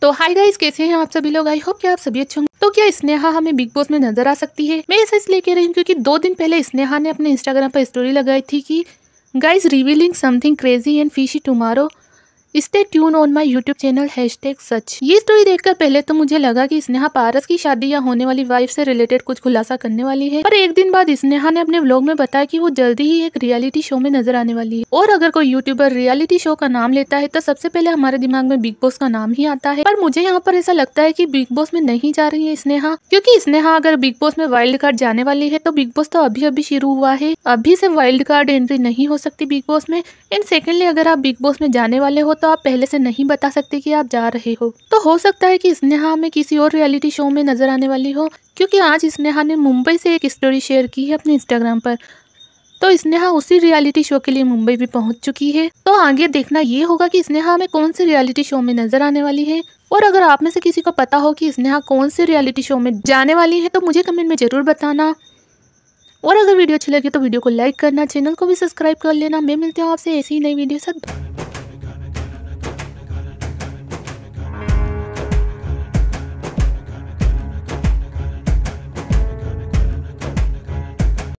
तो hi guys कैसे हैं आप सभी लोग आई होप कि आप सभी अच्छे होंगे तो क्या स्नेहा हमें बिग बॉस में नजर आ सकती है मैं ऐसा इसलिए कह रही हूँ क्योंकि दो दिन पहले स्नेहा ने अपने इंस्टाग्राम पर स्टोरी लगाई थी कि guys revealing something crazy and fishy tomorrow stay tune on my YouTube channel hashtag सच ये स्टोरी देखकर पहले तो मुझे लगा कि स्नेहा पारस की शादी या होने वाली वाइफ से रिलेटेड कुछ खुलासा करने वाली है पर एक दिन बाद स्नेहा ने अपने ब्लॉग में बताया कि वो जल्दी ही एक रियलिटी शो में नजर आने वाली है और अगर कोई यूट्यूबर रियलिटी शो का नाम लेता है तो सबसे पहले हमारे दिमाग में बिग बॉस का नाम ही आता है पर मुझे यहाँ पर ऐसा लगता है की बिग बॉस में नहीं जा रही है स्नेहा क्यूँकी स्नेहा अगर बिग बॉस में वाइल्ड कार्ड जाने वाली है तो बिग बॉस तो अभी अभी शुरू हुआ है अभी से वाइल्ड कार्ड एंट्री नहीं हो सकती बिग बॉस में एंड सेकेंडली अगर आप बिग बॉस में जाने वाले हो तो आप पहले से नहीं बता सकते कि आप जा रहे हो तो हो सकता है कि स्नेहा में किसी और रियलिटी शो में नजर आने वाली हो क्योंकि आज स्नेहा ने मुंबई से एक स्टोरी शेयर की है अपने इंस्टाग्राम पर तो स्नेहा उसी रियलिटी शो के लिए मुंबई भी पहुंच चुकी है तो आगे देखना ये होगा कि स्नेहा में कौन से रियलिटी शो में नजर आने वाली है और अगर आप में से किसी को पता हो कि स्नेहा कौन से रियलिटी शो में जाने वाली है तो मुझे कमेंट में ज़रूर बताना और अगर वीडियो अच्छी लगी तो वीडियो को लाइक करना चैनल को भी सब्सक्राइब कर लेना मैं मिलती हूँ आपसे ऐसी नई वीडियो सब